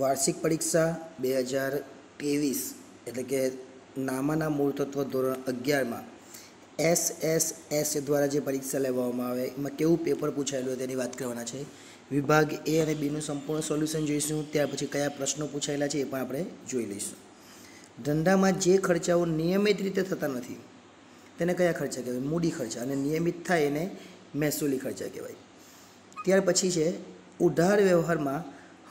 વાર્ષિક પરીક્ષા બે હજાર ત્રેવીસ એટલે કે નામાના મૂળ તત્વ ધોરણ અગિયારમાં એસ એસ એસ દ્વારા જે પરીક્ષા લેવામાં આવે એમાં કેવું પેપર પૂછાયેલું તેની વાત કરવાના છે વિભાગ એ અને બીનું સંપૂર્ણ સોલ્યુશન જોઈશું ત્યાર પછી કયા પ્રશ્નો પૂછાયેલા છે એ પણ આપણે જોઈ લઈશું ધંધામાં જે ખર્ચાઓ નિયમિત રીતે થતા નથી તેને કયા ખર્ચા કહેવાય મૂડી ખર્ચા અને નિયમિત થાય એને મહેસૂલી ખર્ચા કહેવાય ત્યાર પછી છે ઉધાર વ્યવહારમાં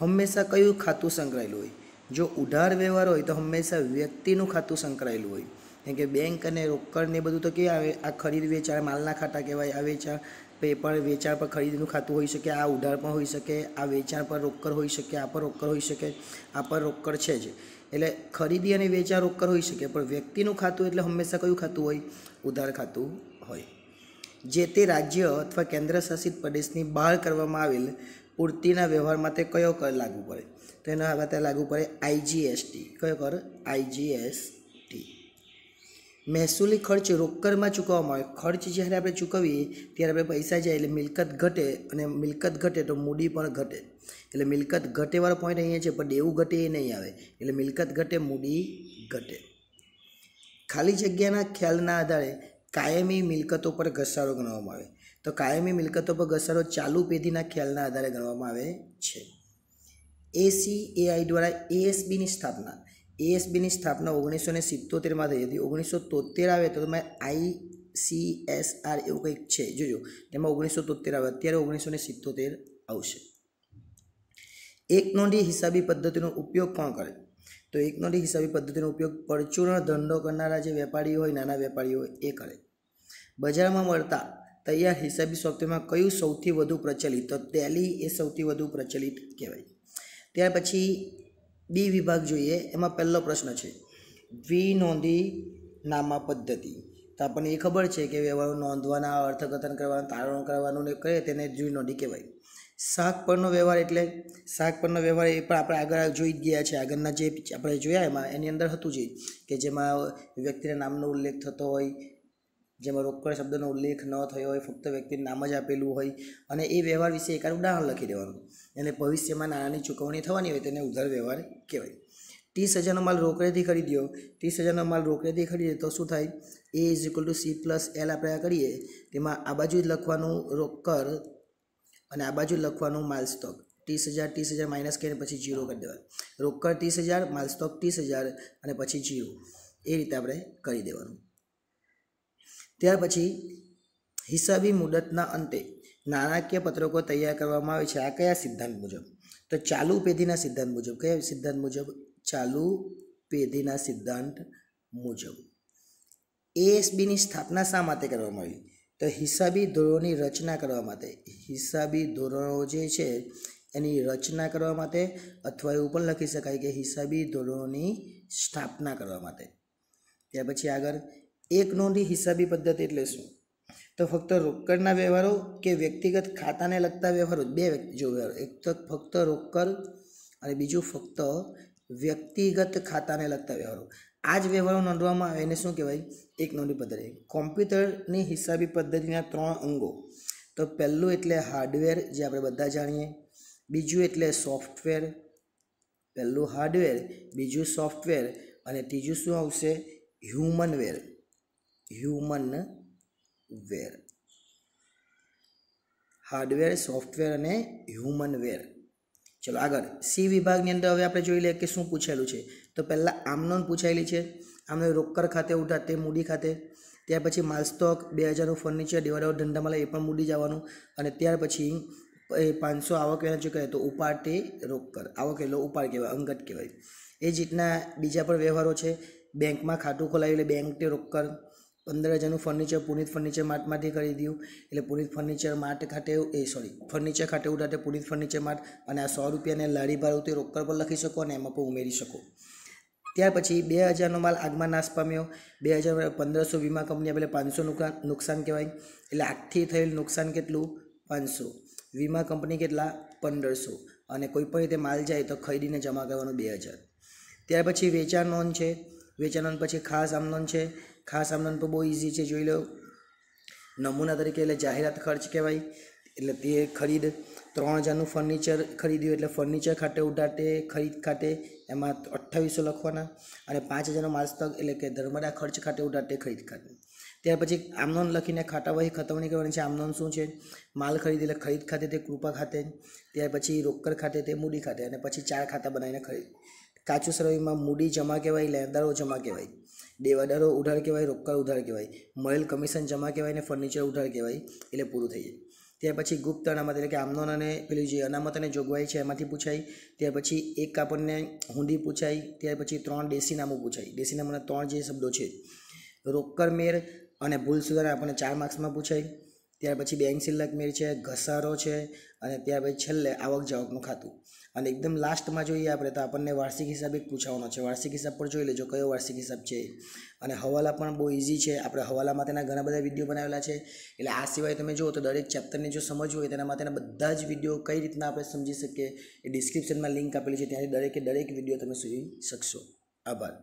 હંમેશા કયું ખાતું સંકળાયેલું હોય જો ઉધાર વ્યવહાર હોય તો હંમેશા વ્યક્તિનું ખાતું સંકળાયેલું હોય કેમ કે બેંક અને રોકડ ને બધું તો કે આવે આ ખરીદ વેચાણ માલના ખાતા કહેવાય આ વેચાણ પેપર વેચાણ પર ખરીદીનું ખાતું હોઈ શકે આ ઉધાર પણ હોઈ શકે આ વેચાણ પર રોકડ હોઈ શકે આ પર રોકડ હોઈ શકે આ પર રોકડ છે જ એટલે ખરીદી અને વેચાણ રોકડ હોઈ શકે પણ વ્યક્તિનું ખાતું એટલે હંમેશા કયું ખાતું હોય ઉધાર ખાતું હોય જે તે રાજ્ય અથવા કેન્દ્ર શાસિત પ્રદેશની બહાર કરવામાં આવેલ પૂર્તિના વ્યવહાર માટે કયો કર લાગુ પડે તો એના માટે લાગુ પડે આઈજીએસટી કયો કર આઈજીએસટી મહેસૂલી ખર્ચ રોકડમાં ચૂકવવામાં આવે ખર્ચ જ્યારે આપણે ચૂકવીએ ત્યારે આપણે પૈસા જાય એટલે મિલકત ઘટે અને મિલકત ઘટે તો મૂડી પણ ઘટે એટલે મિલકત ઘટેવાળો પોઈન્ટ અહીંયા છે પણ દેવું ઘટે એ નહીં આવે એટલે મિલકત ઘટે મૂડી ઘટે ખાલી જગ્યાના ખ્યાલના આધારે કાયમી મિલકતો પર ઘસારો ગણવામાં આવે તો કાયમી મિલકતો પર ઘસારો ચાલુ પેઢીના ખ્યાલના આધારે ગણવામાં આવે છે એસી એઆઈ દ્વારા એએસબીની સ્થાપના એએસબીની સ્થાપના ઓગણીસો ને સિત્તોતેરમાં થઈ હતી ઓગણીસો તોતેર આવે તો તમે આઈ સી એસ આર એવું કંઈક છે જોજો તેમાં ઓગણીસો તોતેર આવે અત્યારે ઓગણીસો ને સિત્તોતેર આવશે એક નોંધી હિસાબી પદ્ધતિનો ઉપયોગ કોણ કરે તો એક નોંધી હિસાબી પદ્ધતિનો ઉપયોગ પરચુરણ ધંધો કરનારા જે વેપારીઓ હોય નાના વેપારીઓ એ કરે બજારમાં મળતા તૈયાર હિસાબી સોફ્ટવેરમાં કયું સૌથી વધુ પ્રચલિત તો ટેલી એ સૌથી વધુ પ્રચલિત કહેવાય ત્યાર પછી બી વિભાગ જોઈએ એમાં પહેલો પ્રશ્ન છે દ્વિનોંધી નામા પદ્ધતિ તો આપણને એ ખબર છે કે વ્યવહારો નોંધવાના અર્થઘટન કરવાનું તારણ કરવાનું ને કહે તેને દ્વિનોંધી કહેવાય શાક પરનો વ્યવહાર એટલે શાક પરનો વ્યવહાર એ પણ આપણે આગળ જોઈ ગયા છે આગળના જે આપણે જોયા એમાં એની અંદર હતું જે કે જેમાં વ્યક્તિના નામનો ઉલ્લેખ થતો હોય જેમાં રોકડ શબ્દનો ઉલ્લેખ ન થયો હોય ફક્ત વ્યક્તિનું નામ જ આપેલું હોય અને એ વ્યવહાર વિશે એકાદ ઉદાહરણ લખી દેવાનું અને ભવિષ્યમાં નાણાંની ચૂકવણી થવાની હોય તેને ઉધાર વ્યવહાર કહેવાય ત્રીસ હજારનો માલ રોકડેથી ખરીદ્યો ત્રીસ હજારનો માલ રોકડેથી ખરીદે તો શું થાય A is equal to C plus L આપણે આ કરીએ તેમાં આ બાજુ લખવાનું રોકડ અને આ બાજુ લખવાનું માલ સ્ટોક ત્રીસ હજાર ત્રીસ હજાર માઇનસ કરીને પછી જીરો કરી દેવાનું રોકડ ત્રીસ હજાર માલ સ્ટોક ત્રીસ હજાર અને પછી જીરો એ રીતે આપણે કરી દેવાનું ત્યાર પછી હિસાબી મુદતના અંતે નાણાકીય પત્રકો તૈયાર કરવામાં આવે છે આ કયા સિદ્ધાંત મુજબ તો ચાલુ પેઢીના સિદ્ધાંત મુજબ કયા સિદ્ધાંત મુજબ ચાલુ પેઢીના સિદ્ધાંત મુજબ એએસબીની સ્થાપના શા માટે કરવામાં આવી તો હિસાબી ધોરણોની રચના કરવા માટે હિસાબી ધોરણો જે છે એની રચના કરવા માટે અથવા એવું પણ લખી શકાય કે હિસાબી ધોરણોની સ્થાપના કરવા માટે ત્યાર પછી આગળ એક નોંધી હિસાબી પદ્ધતિ એટલે શું તો ફક્ત રોકડના વ્યવહારો કે વ્યક્તિગત ખાતાને લગતા વ્યવહારો બે જો વ્યવહારો એક તો ફક્ત રોકડ અને બીજું ફક્ત વ્યક્તિગત ખાતાને લગતા વ્યવહારો આ જ વ્યવહારો નોંધવામાં આવે એને શું કહેવાય એક નોંધી પદ્ધતિ કોમ્પ્યુટરની હિસાબી પદ્ધતિના ત્રણ અંગો તો પહેલું એટલે હાર્ડવેર જે આપણે બધા જાણીએ બીજું એટલે સોફ્ટવેર પહેલું હાર્ડવેર બીજું સોફ્ટવેર અને ત્રીજું શું આવશે humanware humanware hardware software અને હ્યુમન વેર ચલો આગળ સી વિભાગની અંદર હવે આપણે જોઈ લઈએ કે શું પૂછેલું છે તો પહેલાં આમનોન પૂછાયેલી છે આમને રોકકર ખાતે ઉઠા તે મૂડી ખાતે ત્યાર પછી માલસ્ટોક બે હજારનું ફર્નિચર દેવાડાઓ ધંધામાં એ પણ મૂડી જવાનું અને ત્યાર પછી એ પાંચસો આવક વેરા ચૂકવે તો ઉપાડ તે આવક એટલો ઉપાડ કહેવાય અંગત કહેવાય એ જ રીતના બીજા પણ વ્યવહારો છે બેંકમાં ખાતું ખોલાવી એટલે બેંક તે રોકકર પંદર હજારનું ફર્નિચર પુનિત ફર્નિચર માર્ટમાંથી ખરીદ્યું એટલે પુનિત ફર્નિચર માર્ટ ખાતે એ સોરી ફર્નિચર ખાતે ઉઠાતે પુનિત ફર્નિચર માર્ટ અને આ સો રૂપિયાને લાડી ભાડું રોકડ પર લખી શકો અને એમાં પણ ઉમેરી શકો ત્યાર પછી બે હજારનો માલ આગમાં નાશ પામ્યો બે હજાર પંદરસો વીમા કંપની આપણે પાંચસો નુકસાન કહેવાય એટલે આગથી થયેલ નુકસાન કેટલું પાંચસો વીમા કંપની કેટલા પંદરસો અને કોઈપણ રીતે માલ જાય તો ખરીદીને જમા કરવાનો બે હજાર ત્યાર પછી વેચાણ નોંધ છે વેચાણન પછી ખાસ આમદન છે ખાસ આમદન પર બહુ ઇઝી છે જોઈ લો નમૂના તરીકે એટલે જાહેરાત ખર્ચ કહેવાય એટલે તે ખરીદ ત્રણ હજારનું ફર્નિચર ખરીદ્યું એટલે ફર્નિચર ખાતે ઉડાટે ખરીદ ખાતે એમાં અઠ્ઠાવીસો લખવાના અને પાંચ હજારનો માલસ્તક એટલે કે ધર્મડા ખર્ચ ખાતે ઉડાટે ખરીદ ખાતે ત્યાર પછી આમનોન લખીને ખાટાવાહી ખતવણી કરવાની છે આમનોન શું છે માલ ખરીદી એટલે ખરીદ ખાતે તે કૃપા ખાતે ત્યાર પછી રોકડ ખાતે તે મૂડી ખાતે અને પછી ચાર ખાતા બનાવીને ખરીદ કાચું સરવૈમાં મૂડી જમા કહેવાય લેણદારો જમા કહેવાય દેવાદારો ઉધાર કહેવાય રોકડ ઉધાર કહેવાય મળેલ કમિશન જમા કહેવાય અને ફર્નિચર ઉધાર કહેવાય એટલે પૂરું થઈ જાય ત્યાર પછી ગુપ્ત અનામત એટલે કે આમનોન અને પેલી જે અનામત અને જોગવાઈ છે એમાંથી પૂછાય ત્યાર પછી એક આપણને હુંડી પૂછાય ત્યાર પછી ત્રણ દેશીનામું પૂછાય દેશીનામાના ત્રણ જે શબ્દો છે રોકડ મેર અને ભૂલ સુધારા આપણને ચાર માર્ક્સમાં પૂછાય ત્યાર પછી બેંક સિલકમેર છે ઘસારો છે અને ત્યાર પછી છેલ્લે આવક જાવકનું ખાતું અને એકદમ લાસ્ટમાં જોઈએ આપણે તો આપણને વાર્ષિક હિસાબ એક પૂછવાનો છે વાર્ષિક હિસાબ પર જોઈ લેજો કયો વાર્ષિક હિસાબ છે અને હવાલા પણ બહુ ઇઝી છે આપણે હવાલા માટેના ઘણા બધા વિડીયો બનાવેલા છે એટલે આ સિવાય તમે જુઓ તો દરેક ચેપ્ટરને જો સમજવું હોય તેના માટેના બધા જ વિડીયો કઈ રીતના આપણે સમજી શકીએ એ ડિસ્ક્રિપ્શનમાં લિંક આપેલી છે ત્યાંથી દરેકે દરેક વિડીયો તમે સુધી શકશો આભાર